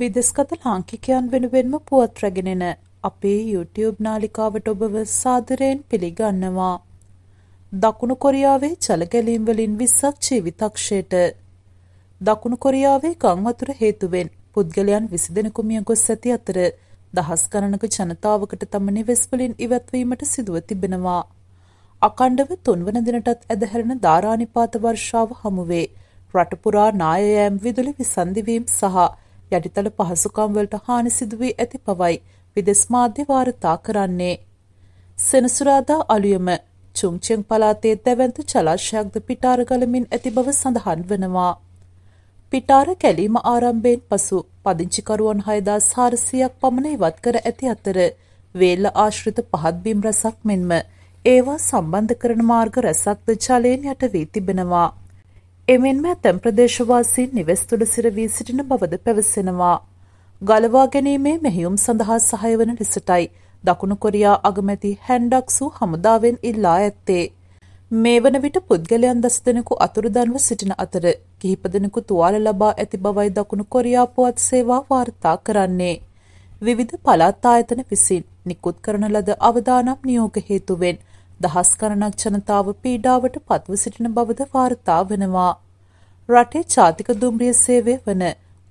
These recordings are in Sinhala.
විදෙස්කත ලාංකිකයන් වෙනුවෙන්ම පුවත් රැගෙනෙන අපේ YouTube නාලිකාවට ඔබව සාදරයෙන් පිළිගන්නවා. දකුණු කොරියාවේ ජලගැලීම් වලින් 20ක් ජීවිතක්ෂයට දකුණු කොරියාවේ ගංවතුර හේතුවෙන් පුද්ගලයන් 20 දෙනෙකු මිය ගොස් ඇති අතර දහස් ගණනක ජනතාවකට තම නිවෙස් වලින් ඉවත්වීමට සිදුව තිබෙනවා. අකණ්ඩව තුන්වන දිනටත් ඇදහැරෙන ධාරානිපාත වර්ෂාව හමුවේ රටපුරා නායයෑම් විදුලි විසන්ධිවීම් සහ යටිතල පහසුකම් වලට හානි සිදු වී ඇති පවයි විදෙස් මාධ්‍ය වාර්තා කරන්නේ. සෙනසුරාදා අලුයම චුංචෙන් පලාතේ දැවන්ත ජලාශයක්ද පිටාර ගලමින් ඇති බව සඳහන් වනවා. පිටාර කැලීම ආරම්භයෙන් පසු පදිංචිකරුවන් හයදා සාරසියක් පමණ ඉවත් කර ඇති අතර වේල්ල ආශ්‍රිත පහත්බිම් රැසක් මෙන්ම ඒවා සම්බන්ධ කරන මාර්ග රැසක්ද ජලයෙන් යට වී තිබෙනවා. එමෙන්ම ඇතැම් ප්‍රදේශවාසීන් නිවෙස් තුළ සිරවී සිටින බවද පැවසෙනවා. ගලවා ගැනීමේ මෙහියුම් සඳහා සහයවන ලෙසටයි දකුණු කොරියා අගමැති හැන්ඩක්සු හමුදාවෙන් ඉල්ලා ඇත්තේ. මේ වන විට පුද්ගලයන් දස දෙනෙකු අතුරුදන්ව සිටින අතර කිහිප දෙනෙකු තුවාල ලබා ඇති බවයි දකුණු කොරියා පුවත් සේවා වාර්තා කරන්නේ. විවිධ පළාත් ආයතන විසින් නිකුත් කරන ලද අවදානම් නියෝග හේතුවෙන් දහස් ගණනක් ජනතාව පීඩාවට පත්ව සිටින බවද වාර්තා වෙනවා. රටේ ජාතික දුම්රිය සේවය වන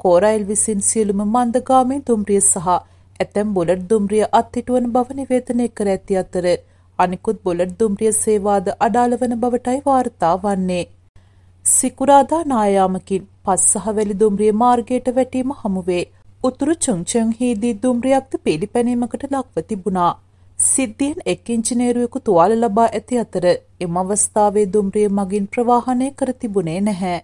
කෝරයිල් විසින් සියලුම මන්දගාමී දුම්රිය සහ ඇතැම් බොලට් දුම්රිය අත්හිටුවන බව නිවේදනය කර ඇති අතර අනිකුත් බොලට් දුම්රිය සේවාද අඩාල වන බවටයි වාර්තා වන්නේ. සිකුරාදා නායාමකින් පස්සහ වැලි දුම්රිය මාර්ගයට වැටීම හමුවේ. උතුරු චුංචංහිදී දුම්රියක්ද පිළිපැනීමකට ලක්ව තිබුණා. සිද්ධියෙන් එක් ඉංජිනේරුවෙකු තුවාල ලබා ඇති අතර එම අවස්ථාවේ දුම්රිය මගින් ප්‍රවාහනය කර තිබුණේ නැහැ.